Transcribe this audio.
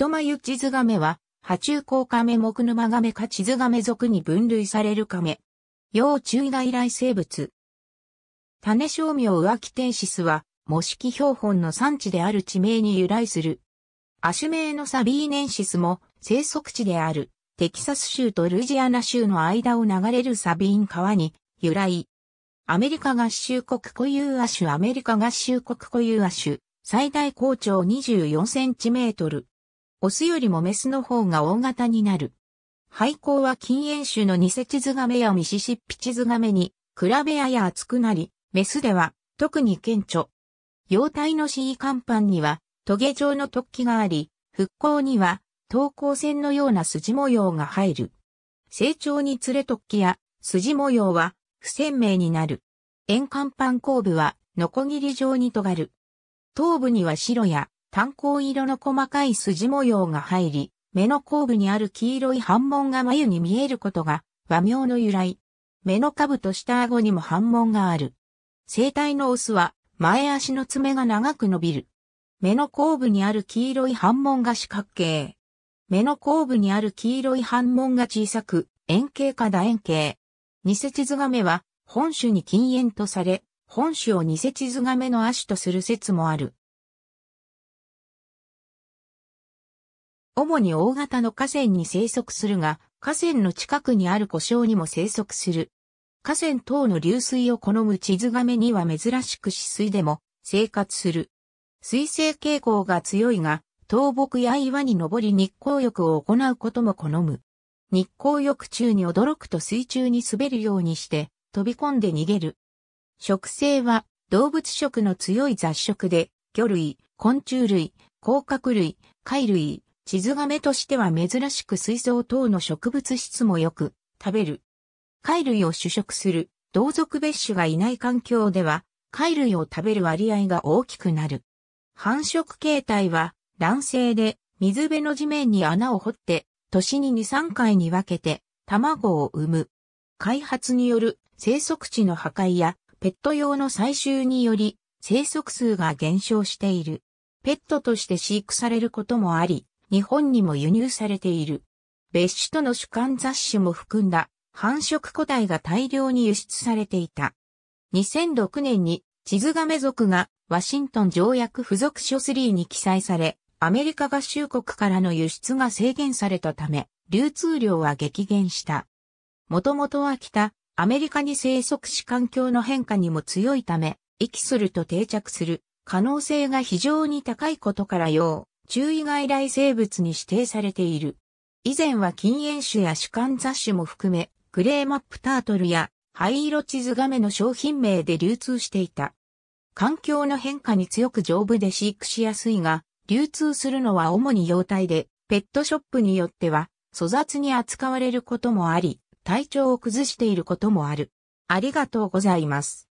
太マユ図チズガメは、波中甲カメ木沼ガメかチズガメ属に分類されるカメ。要注意外来生物。種商名浮気テンシスは、模式標本の産地である地名に由来する。亜種名のサビーネンシスも生息地であるテキサス州とルジアナ州の間を流れるサビーン川に由来。アメリカ合衆国固有亜種アメリカ合衆国固有亜種最大高長24センチメートルオスよりもメスの方が大型になる。廃校は禁煙種のニセチズガメやミシシッピチズガメに比べやや厚くなり、メスでは特に顕著。幼体の死育甲板にはトゲ状の突起があり、復興には等高線のような筋模様が入る。成長につれ突起や筋模様は不鮮明になる。円甲板後部はノコギリ状に尖る。頭部には白や炭鉱色の細かい筋模様が入り、目の後部にある黄色い斑紋が眉に見えることが和名の由来。目の下部と下顎にも斑紋がある。生体のオスは前足の爪が長く伸びる。目の後部にある黄色い斑紋が四角形。目の後部にある黄色い斑紋が小さく、円形か楕円形。ニセチズガメは本種に禁煙とされ、本種をニセチズガメの足とする説もある。主に大型の河川に生息するが、河川の近くにある湖沼にも生息する。河川等の流水を好む地図亀には珍しく死水でも生活する。水性傾向が強いが、倒木や岩に登り日光浴を行うことも好む。日光浴中に驚くと水中に滑るようにして飛び込んで逃げる。食性は動物食の強い雑食で、魚類、昆虫類、甲殻類、貝類、地図亀としては珍しく水槽等の植物質もよく食べる。貝類を主食する同族別種がいない環境では貝類を食べる割合が大きくなる。繁殖形態は卵生で水辺の地面に穴を掘って年に2、3回に分けて卵を産む。開発による生息地の破壊やペット用の採集により生息数が減少している。ペットとして飼育されることもあり、日本にも輸入されている。別種との主観雑種も含んだ繁殖個体が大量に輸出されていた。2006年に地図亀族がワシントン条約付属書3に記載され、アメリカ合衆国からの輸出が制限されたため、流通量は激減した。もともとは北、アメリカに生息し環境の変化にも強いため、息すると定着する可能性が非常に高いことからよう。注意外来生物に指定されている。以前は禁煙種や主観雑種も含め、グレーマップタートルや灰色地図画面の商品名で流通していた。環境の変化に強く丈夫で飼育しやすいが、流通するのは主に幼体で、ペットショップによっては粗雑に扱われることもあり、体調を崩していることもある。ありがとうございます。